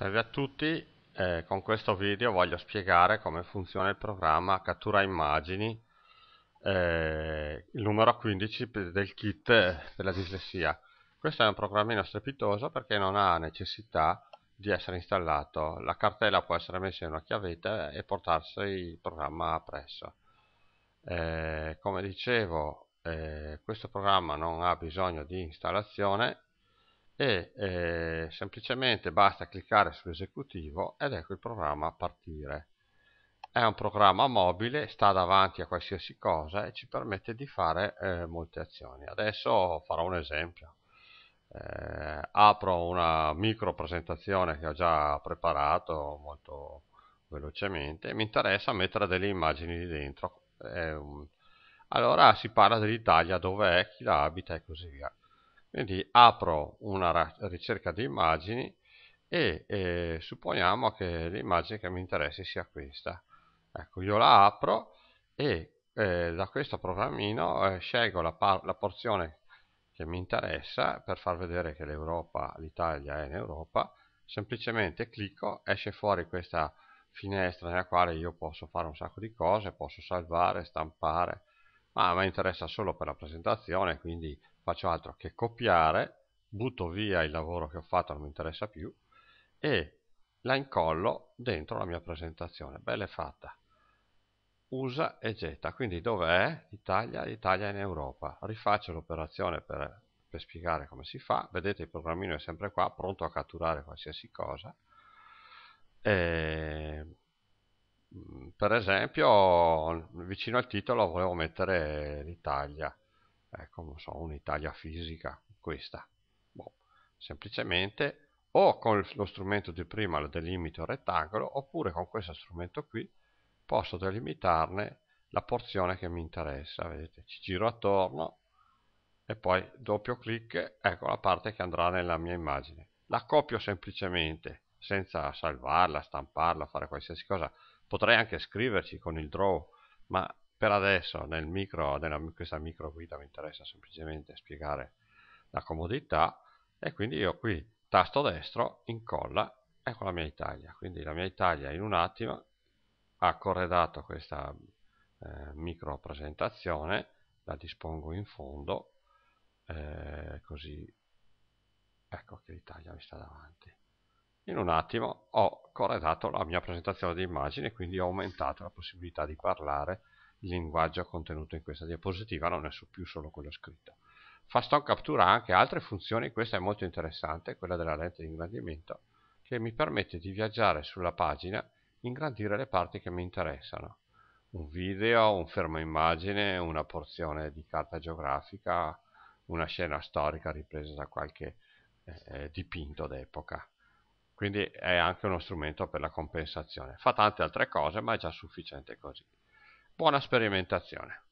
Salve a tutti, eh, con questo video voglio spiegare come funziona il programma Cattura Immagini, eh, il numero 15 del kit della dislessia. Questo è un programmino strepitoso perché non ha necessità di essere installato. La cartella può essere messa in una chiavetta e portarsi il programma appresso. Eh, come dicevo, eh, questo programma non ha bisogno di installazione e eh, semplicemente basta cliccare sull'esecutivo ed ecco il programma partire è un programma mobile sta davanti a qualsiasi cosa e ci permette di fare eh, molte azioni adesso farò un esempio eh, apro una micro presentazione che ho già preparato molto velocemente mi interessa mettere delle immagini lì dentro un... allora si parla dell'Italia dove è, chi la abita e così via quindi apro una ricerca di immagini e eh, supponiamo che l'immagine che mi interessi sia questa. Ecco, io la apro e eh, da questo programmino eh, scelgo la, la, porzione che mi interessa per far vedere che l'Europa, l'Italia è in Europa, semplicemente clicco, esce fuori questa finestra nella quale io posso fare un sacco di cose, posso salvare, stampare, ah, ma mi interessa solo per la presentazione, quindi faccio altro che copiare, butto via il lavoro che ho fatto, non mi interessa più, e la incollo dentro la mia presentazione. Bella è fatta. USA e getta, quindi dov'è? Italia, Italia in Europa. Rifaccio l'operazione per, per spiegare come si fa. Vedete il programmino è sempre qua, pronto a catturare qualsiasi cosa. ehm per esempio vicino al titolo volevo mettere l'Italia ecco non so un'Italia fisica questa boh, semplicemente o con lo strumento di prima lo delimito il rettangolo oppure con questo strumento qui posso delimitarne la porzione che mi interessa vedete ci giro attorno e poi doppio clic ecco la parte che andrà nella mia immagine la copio semplicemente senza salvarla stamparla fare qualsiasi cosa Potrei anche scriverci con il draw, ma per adesso nel micro, nella, questa micro guida mi interessa semplicemente spiegare la comodità e quindi io qui tasto destro incolla ecco la mia Italia quindi la mia Italia in un attimo ha corredato questa eh, micro presentazione la dispongo in fondo eh, così ecco che l'Italia mi sta davanti in un attimo ho corredato la mia presentazione di immagine quindi ho aumentato la possibilità di parlare il linguaggio contenuto in questa diapositiva non è più solo quello scritto Faston ha anche altre funzioni questa è molto interessante quella della lente di ingrandimento che mi permette di viaggiare sulla pagina ingrandire le parti che mi interessano un video, un fermo immagine, una porzione di carta geografica, una scena storica ripresa da qualche eh, dipinto d'epoca quindi è anche uno strumento per la compensazione. Fa tante altre cose, ma è già sufficiente così. Buona sperimentazione.